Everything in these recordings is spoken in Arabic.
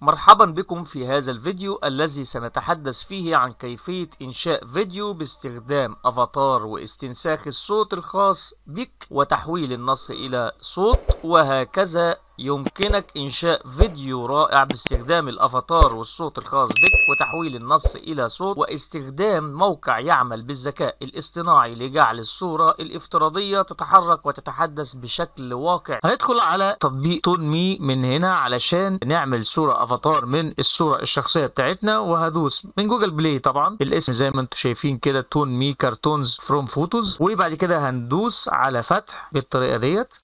مرحبا بكم في هذا الفيديو الذي سنتحدث فيه عن كيفية إنشاء فيديو باستخدام أفاتار واستنساخ الصوت الخاص بك وتحويل النص إلى صوت وهكذا يمكنك إنشاء فيديو رائع باستخدام الأفاتار والصوت الخاص بك وتحويل النص إلى صوت واستخدام موقع يعمل بالذكاء الاصطناعي لجعل الصورة الافتراضية تتحرك وتتحدث بشكل واقع هندخل على تطبيق تونمي من هنا علشان نعمل صورة أفاتار من الصورة الشخصية بتاعتنا وهدوس من جوجل بلاي طبعا الاسم زي ما انتم شايفين كده تون مي كارتونز فروم فوتوز وبعد كده هندوس على فتح بالطريقة ديت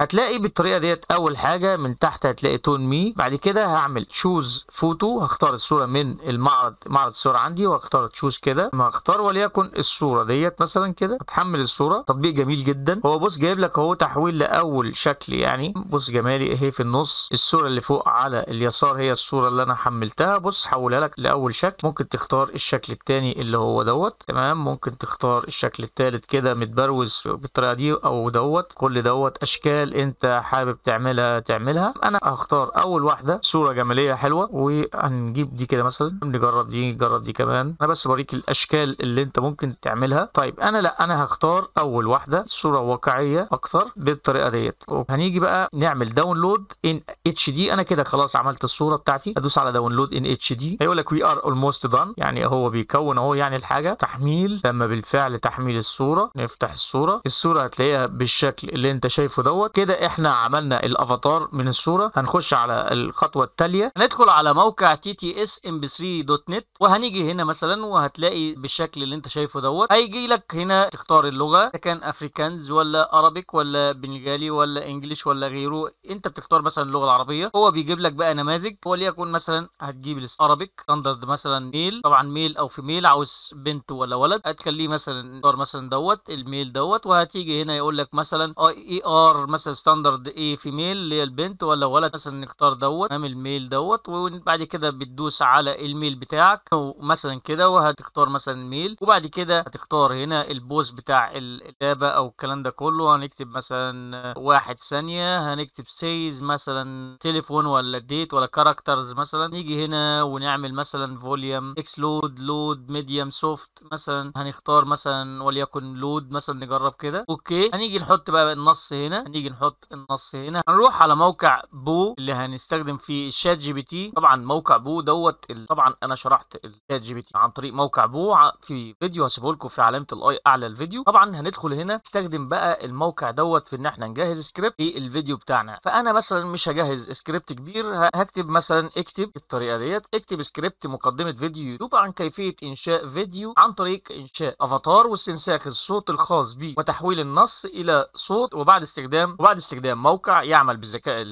هتلاقي بالطريقه ديت اول حاجه من تحت هتلاقي تون مي بعد كده هعمل تشوز فوتو هختار الصوره من المعرض معرض الصوره عندي وهختار تشوز كده ما هختار وليكن الصوره ديت مثلا كده هتحمل الصوره تطبيق جميل جدا هو بص جايب لك اهو تحويل لاول شكل يعني بص جمالي اهي في النص الصوره اللي فوق على اليسار هي الصوره اللي انا حملتها بص حولها لك لاول شكل ممكن تختار الشكل الثاني اللي هو دوت تمام ممكن تختار الشكل الثالث كده متبروز بالطريقه دي او دوت كل دوت اشكال اشكال انت حابب تعملها تعملها انا هختار اول واحده صوره جماليه حلوه وهنجيب دي كده مثلا نجرب دي نجرب دي كمان انا بس بوريك الاشكال اللي انت ممكن تعملها طيب انا لا انا هختار اول واحده صوره واقعيه اكتر بالطريقه ديت هنيجي بقى نعمل داونلود ان اتش دي انا كده خلاص عملت الصوره بتاعتي ادوس على داونلود ان اتش دي هيقول لك وي ار اولموست دان يعني هو بيكون اهو يعني الحاجه تحميل لما بالفعل تحميل الصوره نفتح الصوره الصوره هتلاقيها بالشكل اللي انت شايفه دوت كده احنا عملنا الافاتار من الصوره هنخش على الخطوه التاليه هندخل على موقع ttsmb3.net وهنيجي هنا مثلا وهتلاقي بالشكل اللي انت شايفه دوت هيجي لك هنا تختار اللغه اذا كان افريكانز ولا عربيك ولا بنغالي ولا انجليش ولا غيره انت بتختار مثلا اللغه العربيه هو بيجيب لك بقى نماذج وليكن مثلا هتجيب العربيك ستاندرد مثلا ميل طبعا ميل او فيميل عاوز بنت ولا ولد هتخليه مثلا مثلا دوت الميل دوت وهتيجي هنا يقول لك مثلا اي آه، ار e مثلا مثلا ستاندرد ايه ميل اللي هي البنت ولا ولد مثلا نختار دوت نعمل ميل دوت وبعد كده بتدوس على الميل بتاعك مثلا كده وهتختار مثلا ميل وبعد كده هتختار هنا البوز بتاع الاجابه او الكلام ده كله هنكتب مثلا واحد ثانيه هنكتب سيز مثلا تليفون ولا ديت ولا كاركترز مثلا نيجي هنا ونعمل مثلا فوليوم اكس لود لود ميديوم سوفت مثلا هنختار مثلا وليكن لود مثلا نجرب كده اوكي هنيجي نحط بقى النص هنا هنيجي هنحط النص هنا هنروح على موقع بو اللي هنستخدم فيه الشات جي بي تي طبعا موقع بو دوت ال... طبعا انا شرحت الشات جي بي تي عن طريق موقع بو في فيديو هسيبه لكم في علامه الاي اعلى الفيديو طبعا هندخل هنا نستخدم بقى الموقع دوت في ان احنا نجهز سكريبت للفيديو بتاعنا فانا مثلا مش هجهز سكريبت كبير هكتب مثلا اكتب الطريقه ديت اكتب سكريبت مقدمه فيديو يوتيوب عن كيفيه انشاء فيديو عن طريق انشاء افاتار واستنساخ الصوت الخاص به وتحويل النص الى صوت وبعد استخدام وبعد استخدام موقع يعمل بالذكاء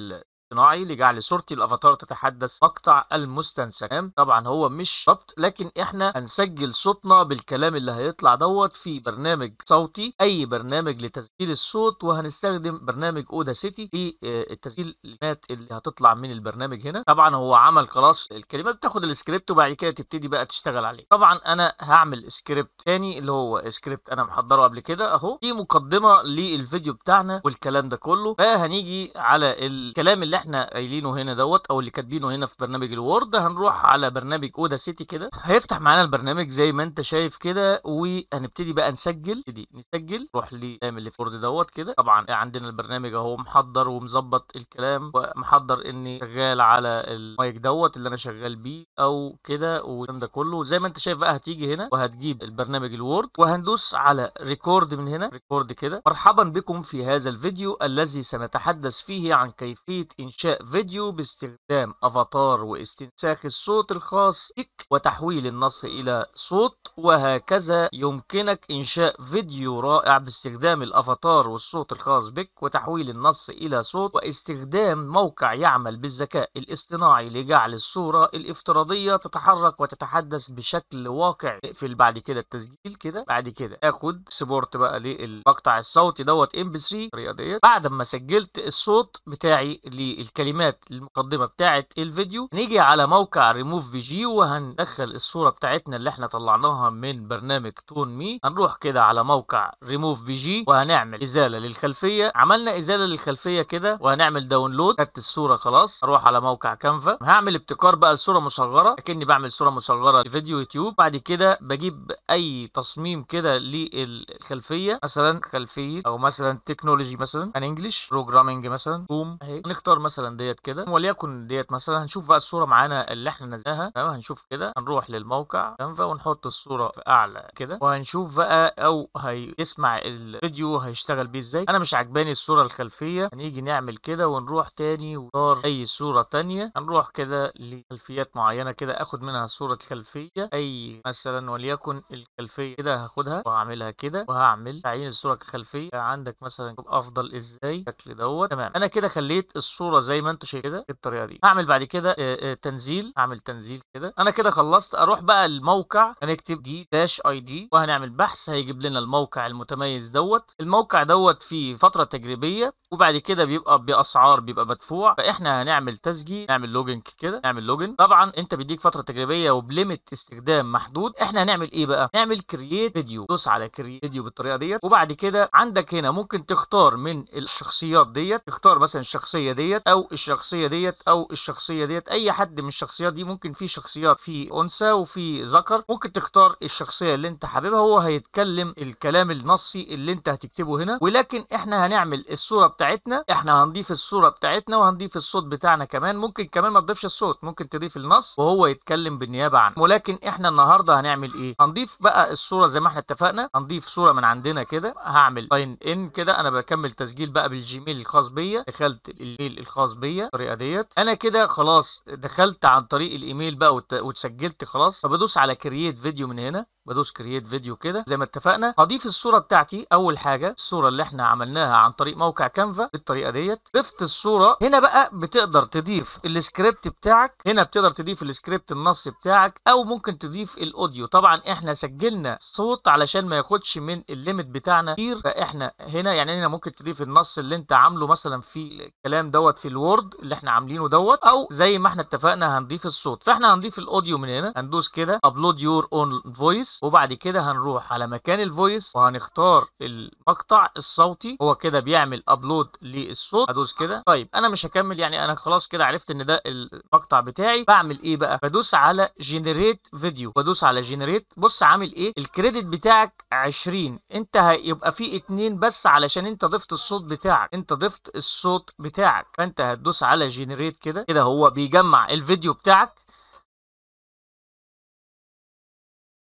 الاصطناعي لجعل صورتي الافاتار تتحدث مقطع المستنسخ طبعا هو مش ضبط لكن احنا هنسجل صوتنا بالكلام اللي هيطلع دوت في برنامج صوتي اي برنامج لتسجيل الصوت وهنستخدم برنامج اودا سيتي للتسجيل آه، الكلمات اللي هتطلع من البرنامج هنا طبعا هو عمل خلاص الكلمه بتاخد السكريبت وبعد كده تبتدي بقى تشتغل عليه طبعا انا هعمل سكريبت تاني اللي هو سكريبت انا محضره قبل كده اهو دي مقدمه للفيديو بتاعنا والكلام ده كله فهنيجي على الكلام اللي اللي احنا قايلينه هنا دوت او اللي كاتبينه هنا في برنامج الوورد هنروح آه. على برنامج اودا سيتي كده هيفتح معانا البرنامج زي ما انت شايف كده وهنبتدي بقى نسجل دي نسجل نروح للكلام اللي في الوورد دوت كده طبعا عندنا البرنامج اهو محضر ومظبط الكلام ومحضر اني شغال على المايك دوت اللي انا شغال بيه او كده والكلام ده كله زي ما انت شايف بقى هتيجي هنا وهتجيب البرنامج الوورد وهندوس على ريكورد من هنا ريكورد كده مرحبا بكم في هذا الفيديو الذي سنتحدث فيه عن كيفيه إنشاء فيديو باستخدام أفاتار واستنساخ الصوت الخاص بك وتحويل النص إلى صوت وهكذا يمكنك إنشاء فيديو رائع باستخدام الأفاتار والصوت الخاص بك وتحويل النص إلى صوت واستخدام موقع يعمل بالذكاء الاصطناعي لجعل الصورة الافتراضية تتحرك وتتحدث بشكل واقعي اقفل بعد كده التسجيل كده بعد كده آخد سبورت بقى للمقطع الصوتي دوت ام بي 3 الطريقة ديت بعد ما سجلت الصوت بتاعي لي الكلمات المقدمة بتاعت الفيديو نيجي على موقع ريموف بي جي وهندخل الصورة بتاعتنا اللي احنا طلعناها من برنامج تون مي هنروح كده على موقع ريموف بي جي وهنعمل إزالة للخلفية عملنا إزالة للخلفية كده وهنعمل داونلود خدت الصورة خلاص هروح على موقع كانفا هعمل ابتكار بقى لصورة مصغرة لكني بعمل صورة مصغرة لفيديو يوتيوب بعد كده بجيب أي تصميم كده للخلفية مثلا خلفية أو مثلا تكنولوجي مثلا ان انجلش بروجرامنج مثلا بوم اهي نختار مثلا ديت كده وليكن ديت مثلا هنشوف بقى الصوره معانا اللي احنا نزلناها تمام هنشوف كده هنروح للموقع كانفا ونحط الصوره في اعلى كده وهنشوف بقى او هيسمع الفيديو هيشتغل بيه ازاي انا مش عجباني الصوره الخلفيه هنيجي نعمل كده ونروح تاني ونختار اي صوره تانية هنروح كده لخلفيات معينه كده اخد منها صوره خلفيه اي مثلا وليكن الخلفيه كده هاخدها وهعملها كده وهعمل تعيين الصوره الخلفيه عندك مثلا افضل ازاي الشكل دوت تمام انا كده خليت الصوره الصوره زي ما انتوا شايفين كده بالطريقه دي هعمل بعد كده تنزيل اعمل تنزيل كده انا كده خلصت اروح بقى الموقع هنكتب دي داش اي دي وهنعمل بحث هيجيب لنا الموقع المتميز دوت الموقع دوت فيه فتره تجريبيه وبعد كده بيبقى باسعار بيبقى مدفوع فاحنا هنعمل تسجيل نعمل لوجن كده نعمل لوجن طبعا انت بيديك فتره تجريبيه وبليمت استخدام محدود احنا هنعمل ايه بقى نعمل كرييت فيديو دوس على كرييت فيديو بالطريقه ديت وبعد كده عندك هنا ممكن تختار من الشخصيات ديت تختار مثلا الشخصيه ديت او الشخصيه ديت او الشخصيه ديت اي حد من الشخصيات دي ممكن في شخصيات في انثى وفي ذكر ممكن تختار الشخصيه اللي انت حاببها هو هيتكلم الكلام النصي اللي انت هتكتبه هنا ولكن احنا هنعمل الصوره بتاعتنا احنا هنضيف الصوره بتاعتنا وهنضيف الصوت بتاعنا كمان ممكن كمان ما تضيفش الصوت ممكن تضيف النص وهو يتكلم بالنيابه عنه ولكن احنا النهارده هنعمل ايه هنضيف بقى الصوره زي ما احنا اتفقنا هنضيف صوره من عندنا كده هعمل ساين ان كده انا بكمل تسجيل بقى بالجيميل الخاص بيا دخلت الايميل الخاص الخاص بيا الطريقه ديت انا كده خلاص دخلت عن طريق الايميل بقى وتسجلت خلاص فبدوس على كرييت فيديو من هنا بدوس كرييت فيديو كده زي ما اتفقنا هضيف الصوره بتاعتي اول حاجه الصوره اللي احنا عملناها عن طريق موقع كانفا بالطريقه ديت ضفت الصوره هنا بقى بتقدر تضيف السكريبت بتاعك هنا بتقدر تضيف السكريبت النص بتاعك او ممكن تضيف الاوديو طبعا احنا سجلنا صوت علشان ما ياخدش من الليمت بتاعنا كتير فاحنا هنا يعني هنا ممكن تضيف النص اللي انت عامله مثلا في الكلام دوت في الوورد اللي احنا عاملينه دوت او زي ما احنا اتفقنا هنضيف الصوت فاحنا هنضيف الاوديو من هنا هندوس كده ابلود يور اون فويس وبعد كده هنروح على مكان الفويس وهنختار المقطع الصوتي هو كده بيعمل ابلود للصوت هدوس كده طيب انا مش هكمل يعني انا خلاص كده عرفت ان ده المقطع بتاعي بعمل ايه بقى بدوس على جنريت فيديو بدوس على جنريت بص عامل ايه الكريدت بتاعك 20 انت هيبقى فيه اتنين بس علشان انت ضفت الصوت بتاعك انت ضفت الصوت بتاعك فانت هتدوس على جنريت كده كده هو بيجمع الفيديو بتاعك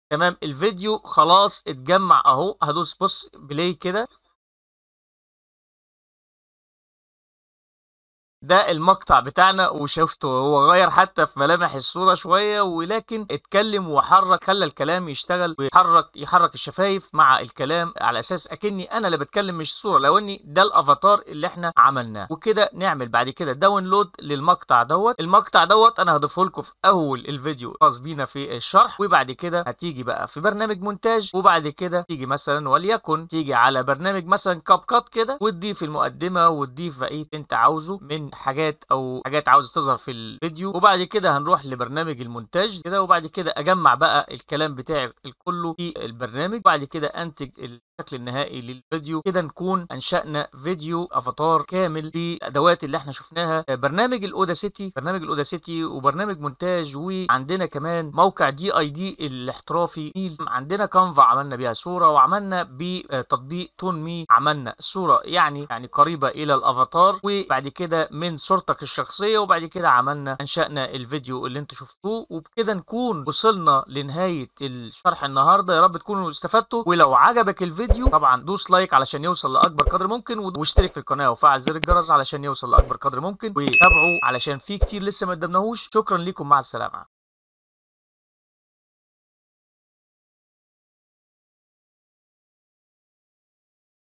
تمام الفيديو خلاص اتجمع اهو هدوس بص بلاي كده ده المقطع بتاعنا وشفته هو غير حتى في ملامح الصورة شوية ولكن اتكلم وحرك خلى الكلام يشتغل ويحرك يحرك الشفايف مع الكلام على اساس اكني انا اللي بتكلم مش الصورة لو اني ده الافاتار اللي احنا عملناه وكده نعمل بعد كده داونلود للمقطع دوت المقطع دوت انا هضيفه لكم في اول الفيديو خاص بينا في الشرح وبعد كده هتيجي بقى في برنامج مونتاج وبعد كده تيجي مثلا وليكن تيجي على برنامج مثلا كاب كات كده وتضيف المقدمة وتضيف بقية انت عاوزه من حاجات او حاجات عاوز تظهر في الفيديو وبعد كده هنروح لبرنامج المونتاج كده وبعد كده اجمع بقى الكلام بتاعي كله في البرنامج وبعد كده انتج الشكل النهائي للفيديو كده نكون انشأنا فيديو افاتار كامل بالادوات اللي احنا شفناها برنامج الاوداسيتي برنامج الاوداسيتي وبرنامج مونتاج وعندنا كمان موقع دي اي دي الاحترافي عندنا كانفا عملنا بيها صوره وعملنا بتطبيق تون مي عملنا صوره يعني يعني قريبه الى الافاتار وبعد كده من من صورتك الشخصية وبعد كده عملنا أنشأنا الفيديو اللي انت شفتوه وبكده نكون وصلنا لنهاية الشرح النهاردة يا رب تكونوا استفدتوا ولو عجبك الفيديو طبعا دوس لايك علشان يوصل لأكبر قدر ممكن واشترك في القناة وفعل زر الجرس علشان يوصل لأكبر قدر ممكن وتابعوا علشان في كتير لسه ما قدمناهوش شكرا لكم مع السلامة